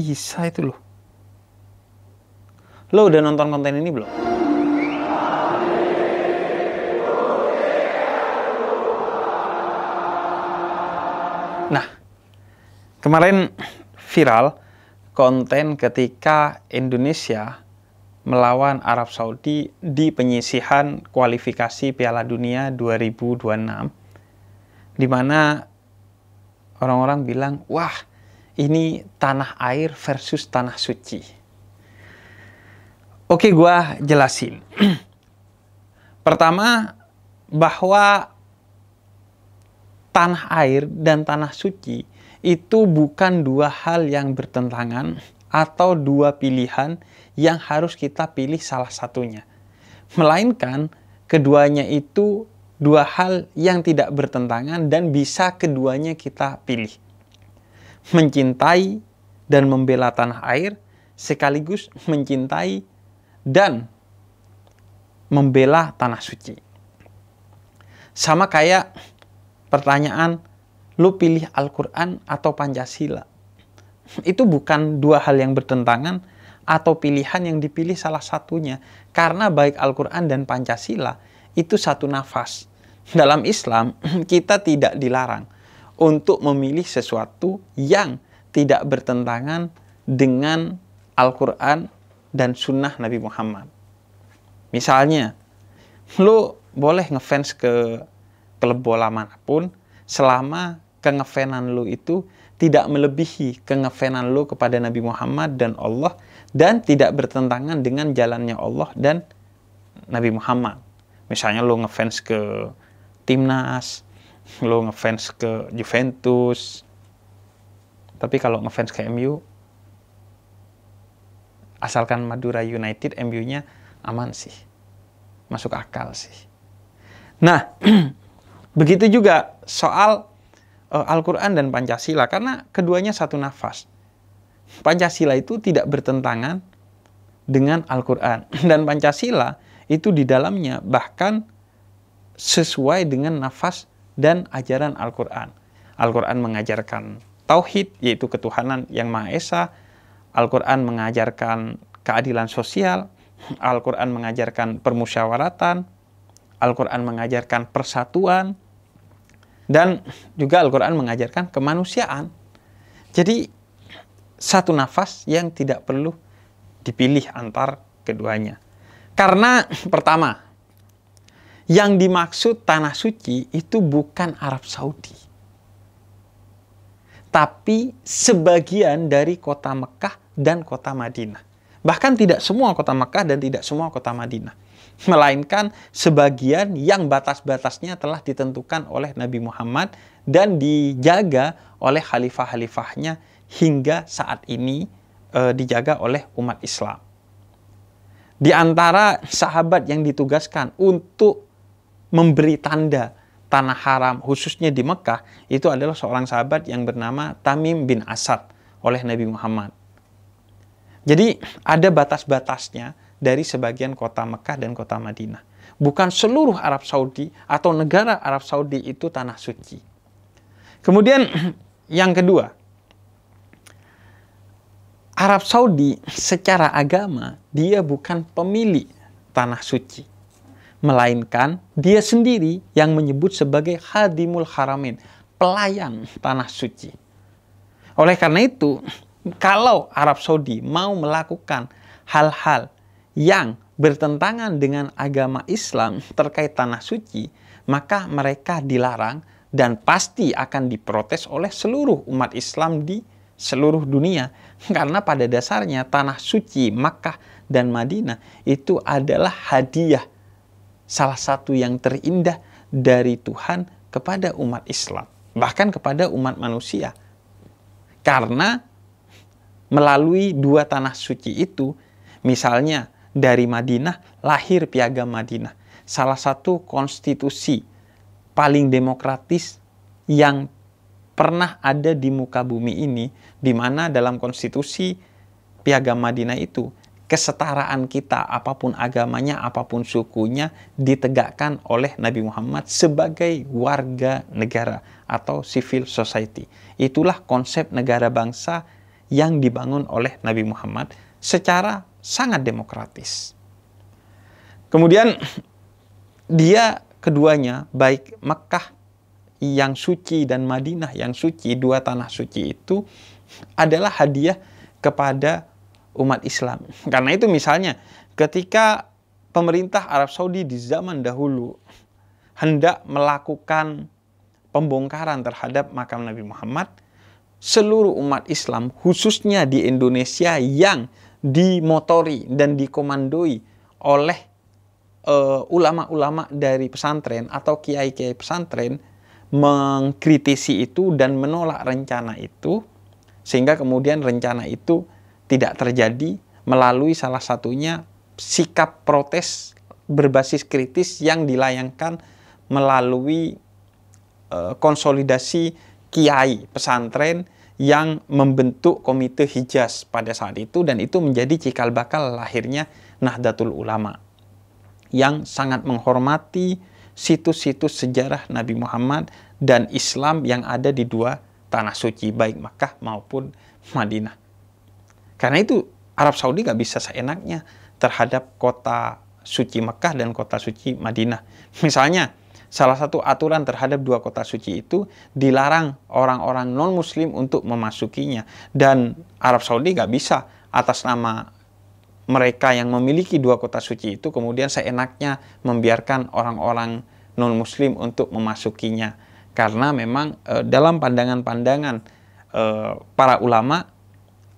bisa itu loh. Lo udah nonton konten ini belum? Nah, kemarin viral konten ketika Indonesia melawan Arab Saudi di penyisihan kualifikasi Piala Dunia 2026 di mana orang-orang bilang, "Wah, ini tanah air versus tanah suci. Oke, gua jelasin. Pertama, bahwa tanah air dan tanah suci itu bukan dua hal yang bertentangan atau dua pilihan yang harus kita pilih salah satunya. Melainkan keduanya itu dua hal yang tidak bertentangan dan bisa keduanya kita pilih mencintai dan membela tanah air, sekaligus mencintai dan membela tanah suci. Sama kayak pertanyaan, lu pilih Al-Quran atau Pancasila? Itu bukan dua hal yang bertentangan atau pilihan yang dipilih salah satunya. Karena baik Al-Quran dan Pancasila itu satu nafas. Dalam Islam, kita tidak dilarang untuk memilih sesuatu yang tidak bertentangan dengan Al-Quran dan sunnah Nabi Muhammad. Misalnya, lo boleh ngefans ke klub bola manapun selama kengefanan lo itu tidak melebihi kengefanan lo kepada Nabi Muhammad dan Allah dan tidak bertentangan dengan jalannya Allah dan Nabi Muhammad. Misalnya lo ngefans ke timnas, lo ngefans ke Juventus tapi kalau ngefans ke MU asalkan Madura United MU-nya aman sih masuk akal sih nah begitu juga soal uh, Al-Quran dan Pancasila karena keduanya satu nafas Pancasila itu tidak bertentangan dengan Al-Quran dan Pancasila itu di dalamnya bahkan sesuai dengan nafas dan ajaran Al-Quran. Al-Quran mengajarkan tauhid, yaitu ketuhanan yang Maha Esa. Al-Quran mengajarkan keadilan sosial. Al-Quran mengajarkan permusyawaratan. Al-Quran mengajarkan persatuan. Dan juga Al-Quran mengajarkan kemanusiaan. Jadi, satu nafas yang tidak perlu dipilih antar keduanya. Karena pertama, yang dimaksud tanah suci itu bukan Arab Saudi. Tapi sebagian dari kota Mekah dan kota Madinah. Bahkan tidak semua kota Mekah dan tidak semua kota Madinah. Melainkan sebagian yang batas-batasnya telah ditentukan oleh Nabi Muhammad dan dijaga oleh khalifah-khalifahnya hingga saat ini e, dijaga oleh umat Islam di antara sahabat yang ditugaskan untuk memberi tanda tanah haram khususnya di Mekah itu adalah seorang sahabat yang bernama Tamim bin Asad oleh Nabi Muhammad. Jadi ada batas-batasnya dari sebagian kota Mekah dan kota Madinah. Bukan seluruh Arab Saudi atau negara Arab Saudi itu tanah suci. Kemudian yang kedua, Arab Saudi secara agama dia bukan pemilik tanah suci melainkan dia sendiri yang menyebut sebagai hadimul haramin, pelayan tanah suci. Oleh karena itu, kalau Arab Saudi mau melakukan hal-hal yang bertentangan dengan agama Islam terkait tanah suci, maka mereka dilarang dan pasti akan diprotes oleh seluruh umat Islam di seluruh dunia karena pada dasarnya tanah suci Makkah dan Madinah itu adalah hadiah salah satu yang terindah dari Tuhan kepada umat Islam, bahkan kepada umat manusia. Karena melalui dua tanah suci itu, misalnya dari Madinah lahir Piagam Madinah, salah satu konstitusi paling demokratis yang pernah ada di muka bumi ini, di mana dalam konstitusi Piagam Madinah itu kesetaraan kita apapun agamanya, apapun sukunya ditegakkan oleh Nabi Muhammad sebagai warga negara atau civil society. Itulah konsep negara bangsa yang dibangun oleh Nabi Muhammad secara sangat demokratis. Kemudian dia keduanya baik Mekah yang suci dan Madinah yang suci, dua tanah suci itu adalah hadiah kepada umat Islam. Karena itu misalnya ketika pemerintah Arab Saudi di zaman dahulu hendak melakukan pembongkaran terhadap makam Nabi Muhammad, seluruh umat Islam khususnya di Indonesia yang dimotori dan dikomandoi oleh eh, ulama-ulama uh, dari pesantren atau kiai-kiai pesantren mengkritisi itu dan menolak rencana itu sehingga kemudian rencana itu tidak terjadi melalui salah satunya sikap protes berbasis kritis yang dilayangkan melalui eh, konsolidasi kiai pesantren yang membentuk komite Hijaz pada saat itu dan itu menjadi cikal bakal lahirnya Nahdlatul Ulama yang sangat menghormati situs-situs sejarah Nabi Muhammad dan Islam yang ada di dua tanah suci baik Makkah maupun Madinah. Karena itu Arab Saudi nggak bisa seenaknya terhadap kota suci Mekah dan kota suci Madinah. Misalnya, salah satu aturan terhadap dua kota suci itu dilarang orang-orang non-muslim untuk memasukinya. Dan Arab Saudi nggak bisa atas nama mereka yang memiliki dua kota suci itu kemudian seenaknya membiarkan orang-orang non-muslim untuk memasukinya. Karena memang e, dalam pandangan-pandangan e, para ulama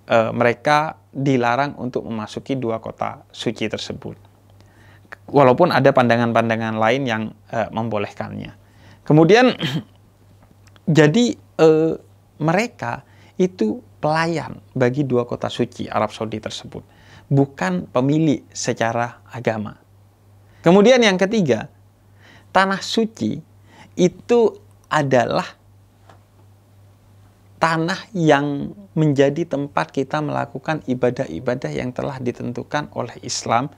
e, mereka dilarang untuk memasuki dua kota suci tersebut. Walaupun ada pandangan-pandangan lain yang e, membolehkannya. Kemudian jadi e, mereka itu pelayan bagi dua kota suci Arab Saudi tersebut, bukan pemilik secara agama. Kemudian yang ketiga, tanah suci itu adalah tanah yang menjadi tempat kita melakukan ibadah-ibadah yang telah ditentukan oleh Islam,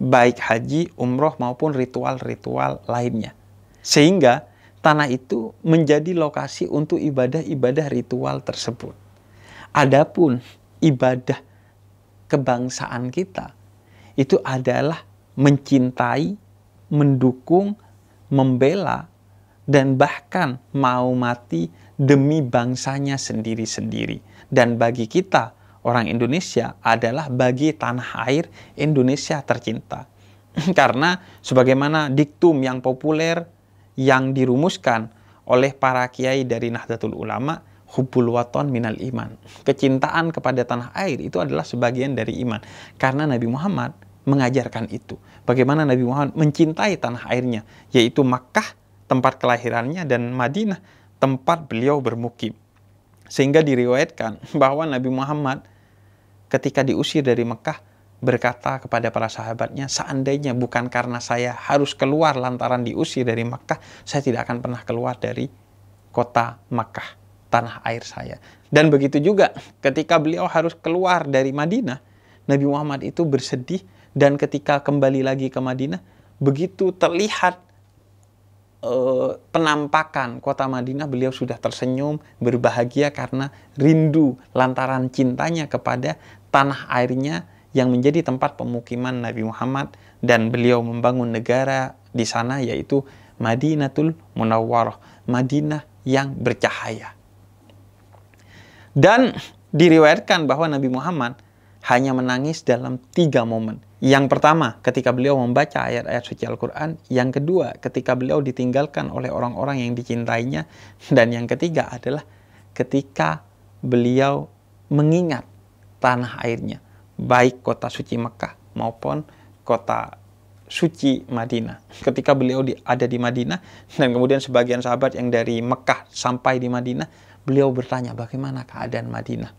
baik haji, umroh, maupun ritual-ritual lainnya. Sehingga tanah itu menjadi lokasi untuk ibadah-ibadah ritual tersebut. Adapun ibadah kebangsaan kita itu adalah mencintai, mendukung, membela, dan bahkan mau mati demi bangsanya sendiri-sendiri. Dan bagi kita, orang Indonesia adalah bagi tanah air Indonesia tercinta. Karena sebagaimana diktum yang populer yang dirumuskan oleh para kiai dari Nahdlatul Ulama, hubul waton minal iman. Kecintaan kepada tanah air itu adalah sebagian dari iman. Karena Nabi Muhammad mengajarkan itu. Bagaimana Nabi Muhammad mencintai tanah airnya, yaitu Makkah, tempat kelahirannya, dan Madinah, tempat beliau bermukim. Sehingga diriwayatkan bahwa Nabi Muhammad ketika diusir dari Mekah berkata kepada para sahabatnya, seandainya bukan karena saya harus keluar lantaran diusir dari Mekah, saya tidak akan pernah keluar dari kota Mekah, tanah air saya. Dan begitu juga ketika beliau harus keluar dari Madinah, Nabi Muhammad itu bersedih dan ketika kembali lagi ke Madinah, begitu terlihat Eh, penampakan kota Madinah beliau sudah tersenyum berbahagia karena rindu lantaran cintanya kepada tanah airnya yang menjadi tempat pemukiman Nabi Muhammad dan beliau membangun negara di sana yaitu Madinatul Munawwarah, Madinah yang bercahaya. Dan diriwayatkan bahwa Nabi Muhammad hanya menangis dalam tiga momen. Yang pertama, ketika beliau membaca ayat-ayat suci Al-Quran. Yang kedua, ketika beliau ditinggalkan oleh orang-orang yang dicintainya. Dan yang ketiga adalah ketika beliau mengingat tanah airnya, baik kota suci Mekah maupun kota suci Madinah. Ketika beliau ada di Madinah, dan kemudian sebagian sahabat yang dari Mekah sampai di Madinah, beliau bertanya bagaimana keadaan Madinah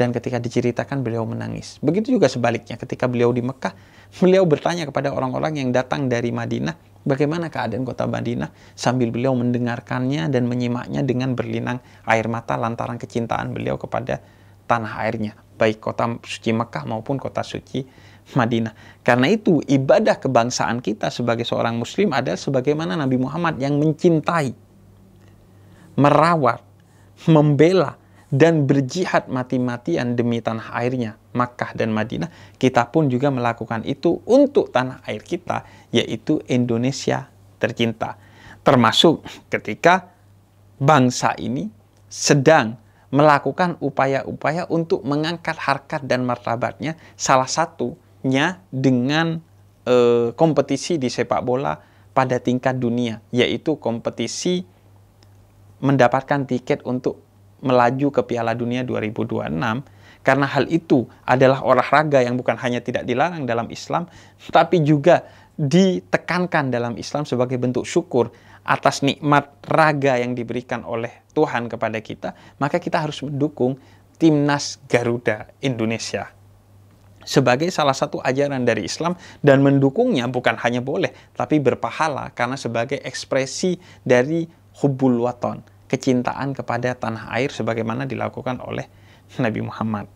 dan ketika diceritakan beliau menangis. Begitu juga sebaliknya ketika beliau di Mekah, beliau bertanya kepada orang-orang yang datang dari Madinah, bagaimana keadaan kota Madinah sambil beliau mendengarkannya dan menyimaknya dengan berlinang air mata lantaran kecintaan beliau kepada tanah airnya, baik kota suci Mekah maupun kota suci Madinah. Karena itu ibadah kebangsaan kita sebagai seorang muslim adalah sebagaimana Nabi Muhammad yang mencintai, merawat, membela dan berjihad mati-matian demi tanah airnya, Makkah dan Madinah, kita pun juga melakukan itu untuk tanah air kita, yaitu Indonesia tercinta. Termasuk ketika bangsa ini sedang melakukan upaya-upaya untuk mengangkat harkat dan martabatnya, salah satunya dengan e, kompetisi di sepak bola pada tingkat dunia, yaitu kompetisi mendapatkan tiket untuk melaju ke Piala Dunia 2026 karena hal itu adalah olahraga yang bukan hanya tidak dilarang dalam Islam tapi juga ditekankan dalam Islam sebagai bentuk syukur atas nikmat raga yang diberikan oleh Tuhan kepada kita, maka kita harus mendukung timnas Garuda Indonesia sebagai salah satu ajaran dari Islam dan mendukungnya bukan hanya boleh tapi berpahala karena sebagai ekspresi dari hubul waton kecintaan kepada tanah air sebagaimana dilakukan oleh Nabi Muhammad.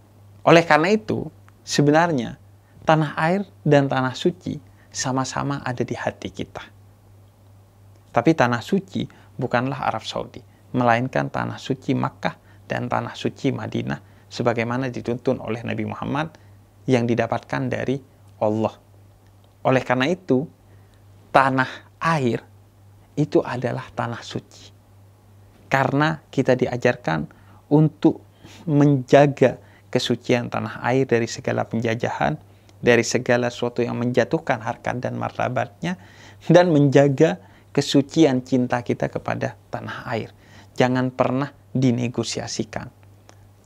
Oleh karena itu, sebenarnya tanah air dan tanah suci sama-sama ada di hati kita. Tapi tanah suci bukanlah Arab Saudi, melainkan tanah suci Makkah dan tanah suci Madinah sebagaimana dituntun oleh Nabi Muhammad yang didapatkan dari Allah. Oleh karena itu, tanah air itu adalah tanah suci karena kita diajarkan untuk menjaga kesucian tanah air dari segala penjajahan, dari segala sesuatu yang menjatuhkan harkat dan martabatnya, dan menjaga kesucian cinta kita kepada tanah air. Jangan pernah dinegosiasikan.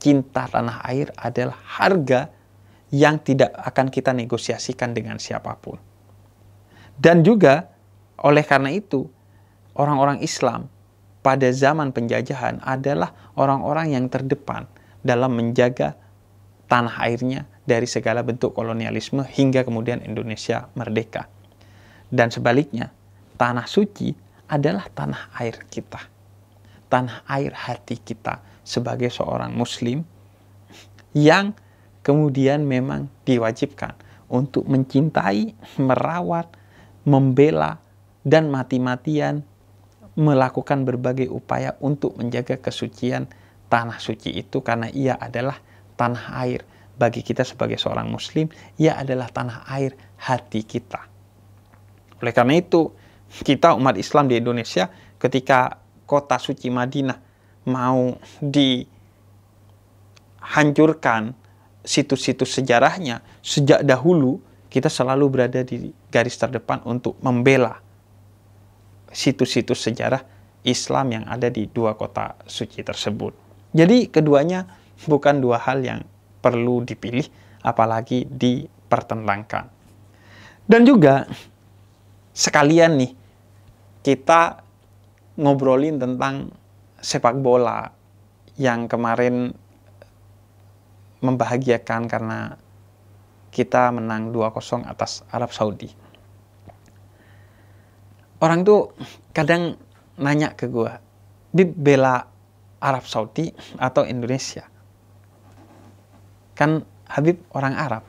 Cinta tanah air adalah harga yang tidak akan kita negosiasikan dengan siapapun. Dan juga oleh karena itu, orang-orang Islam pada zaman penjajahan adalah orang-orang yang terdepan dalam menjaga tanah airnya dari segala bentuk kolonialisme hingga kemudian Indonesia merdeka. Dan sebaliknya, tanah suci adalah tanah air kita. Tanah air hati kita sebagai seorang muslim yang kemudian memang diwajibkan untuk mencintai, merawat, membela, dan mati-matian melakukan berbagai upaya untuk menjaga kesucian tanah suci itu karena ia adalah tanah air. Bagi kita sebagai seorang muslim, ia adalah tanah air hati kita. Oleh karena itu, kita umat Islam di Indonesia ketika kota suci Madinah mau dihancurkan situs-situs sejarahnya sejak dahulu kita selalu berada di garis terdepan untuk membela situs-situs sejarah Islam yang ada di dua kota suci tersebut. Jadi keduanya bukan dua hal yang perlu dipilih, apalagi dipertentangkan. Dan juga sekalian nih, kita ngobrolin tentang sepak bola yang kemarin membahagiakan karena kita menang 2-0 atas Arab Saudi orang tuh kadang nanya ke gue, Bib bela Arab Saudi atau Indonesia? Kan Habib orang Arab.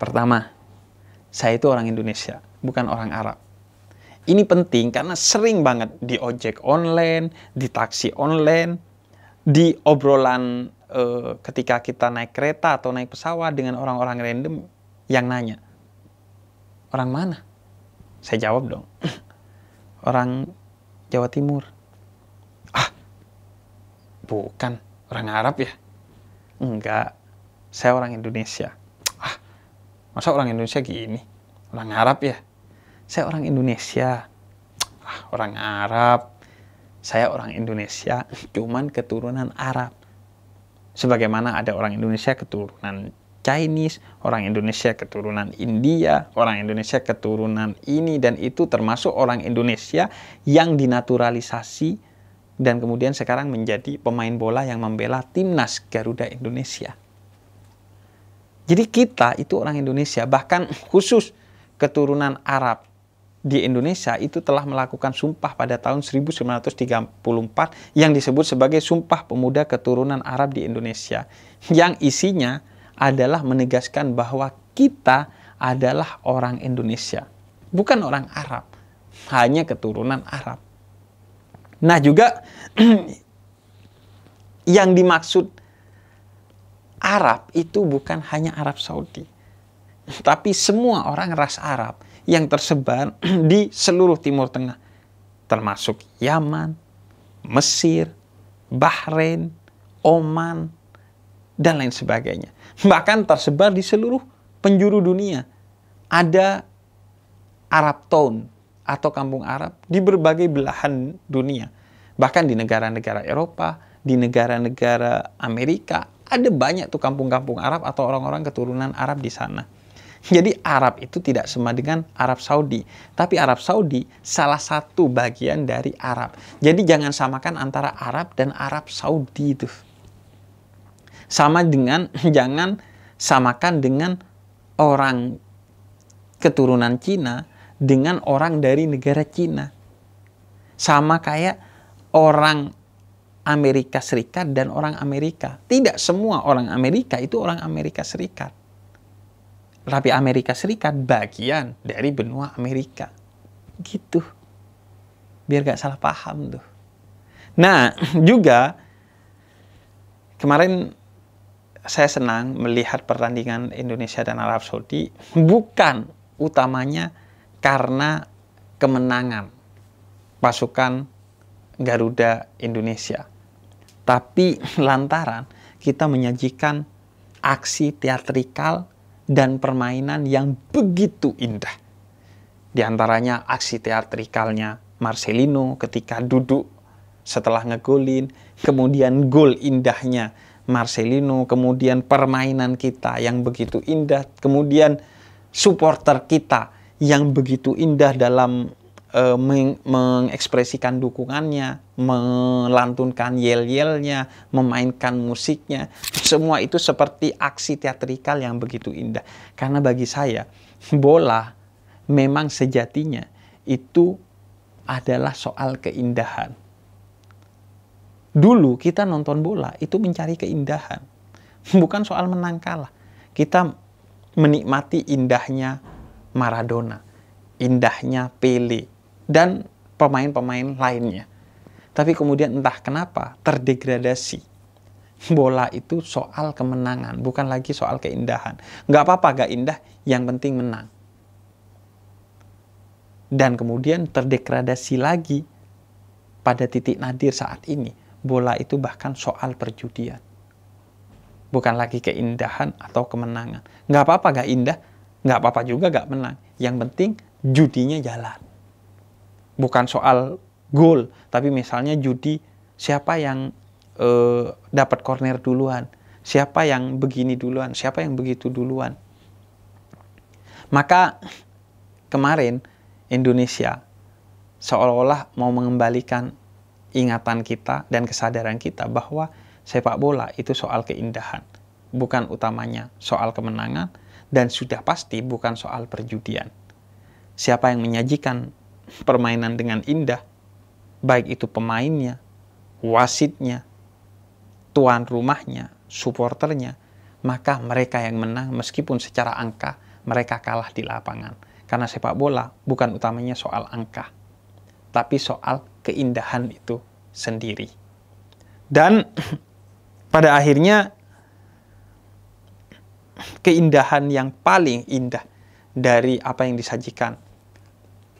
Pertama, saya itu orang Indonesia, bukan orang Arab. Ini penting karena sering banget di ojek online, di taksi online, di obrolan eh, ketika kita naik kereta atau naik pesawat dengan orang-orang random yang nanya, orang mana? Saya jawab dong. Orang Jawa Timur. Ah, bukan. Orang Arab ya? Enggak. Saya orang Indonesia. Ah, masa orang Indonesia gini? Orang Arab ya? Saya orang Indonesia. Ah, orang Arab. Saya orang Indonesia, cuman keturunan Arab sebagaimana ada orang Indonesia keturunan Chinese, orang Indonesia keturunan India, orang Indonesia keturunan ini dan itu termasuk orang Indonesia yang dinaturalisasi dan kemudian sekarang menjadi pemain bola yang membela timnas Garuda Indonesia. Jadi kita itu orang Indonesia, bahkan khusus keturunan Arab di Indonesia itu telah melakukan sumpah pada tahun 1934 yang disebut sebagai Sumpah Pemuda Keturunan Arab di Indonesia yang isinya adalah menegaskan bahwa kita adalah orang Indonesia, bukan orang Arab, hanya keturunan Arab. Nah, juga yang dimaksud Arab itu bukan hanya Arab Saudi, tapi semua orang ras Arab yang tersebar di seluruh Timur Tengah, termasuk Yaman, Mesir, Bahrain, Oman, dan lain sebagainya bahkan tersebar di seluruh penjuru dunia. Ada Arab Town atau kampung Arab di berbagai belahan dunia. Bahkan di negara-negara Eropa, di negara-negara Amerika, ada banyak tuh kampung-kampung Arab atau orang-orang keturunan Arab di sana. Jadi Arab itu tidak sama dengan Arab Saudi, tapi Arab Saudi salah satu bagian dari Arab. Jadi jangan samakan antara Arab dan Arab Saudi itu. Sama dengan jangan samakan dengan orang keturunan Cina dengan orang dari negara Cina. Sama kayak orang Amerika Serikat dan orang Amerika. Tidak semua orang Amerika itu orang Amerika Serikat. Tapi Amerika Serikat bagian dari benua Amerika. Gitu. Biar gak salah paham tuh. Nah, juga kemarin saya senang melihat pertandingan Indonesia dan Arab Saudi bukan utamanya karena kemenangan pasukan Garuda Indonesia. Tapi lantaran kita menyajikan aksi teatrikal dan permainan yang begitu indah. Di antaranya aksi teatrikalnya Marcelino ketika duduk setelah ngegolin, kemudian gol indahnya Marcelino, kemudian permainan kita yang begitu indah, kemudian supporter kita yang begitu indah dalam uh, meng mengekspresikan dukungannya, melantunkan yel-yelnya, memainkan musiknya. Semua itu seperti aksi teatrikal yang begitu indah. Karena bagi saya, bola memang sejatinya itu adalah soal keindahan. Dulu kita nonton bola itu mencari keindahan. Bukan soal menang kalah. Kita menikmati indahnya Maradona, indahnya Pele, dan pemain-pemain lainnya. Tapi kemudian entah kenapa terdegradasi bola itu soal kemenangan, bukan lagi soal keindahan. Gak apa-apa gak indah, yang penting menang. Dan kemudian terdegradasi lagi pada titik nadir saat ini bola itu bahkan soal perjudian. Bukan lagi keindahan atau kemenangan. Nggak apa-apa nggak indah, nggak apa-apa juga nggak menang. Yang penting judinya jalan. Bukan soal gol, tapi misalnya judi siapa yang eh, dapat corner duluan, siapa yang begini duluan, siapa yang begitu duluan. Maka kemarin Indonesia seolah-olah mau mengembalikan ingatan kita dan kesadaran kita bahwa sepak bola itu soal keindahan, bukan utamanya soal kemenangan, dan sudah pasti bukan soal perjudian. Siapa yang menyajikan permainan dengan indah, baik itu pemainnya, wasitnya, tuan rumahnya, supporternya, maka mereka yang menang meskipun secara angka mereka kalah di lapangan. Karena sepak bola bukan utamanya soal angka, tapi soal keindahan itu sendiri. Dan pada akhirnya keindahan yang paling indah dari apa yang disajikan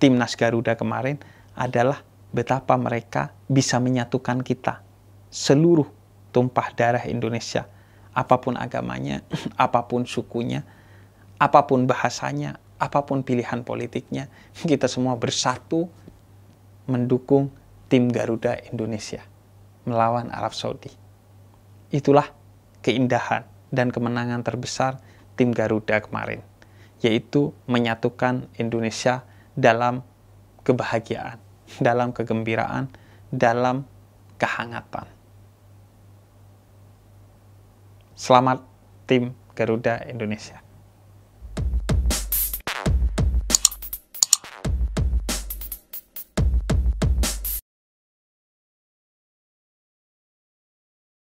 timnas Garuda kemarin adalah betapa mereka bisa menyatukan kita seluruh tumpah darah Indonesia apapun agamanya, apapun sukunya, apapun bahasanya, apapun pilihan politiknya, kita semua bersatu mendukung tim Garuda Indonesia melawan Arab Saudi. Itulah keindahan dan kemenangan terbesar tim Garuda kemarin, yaitu menyatukan Indonesia dalam kebahagiaan, dalam kegembiraan, dalam kehangatan. Selamat tim Garuda Indonesia.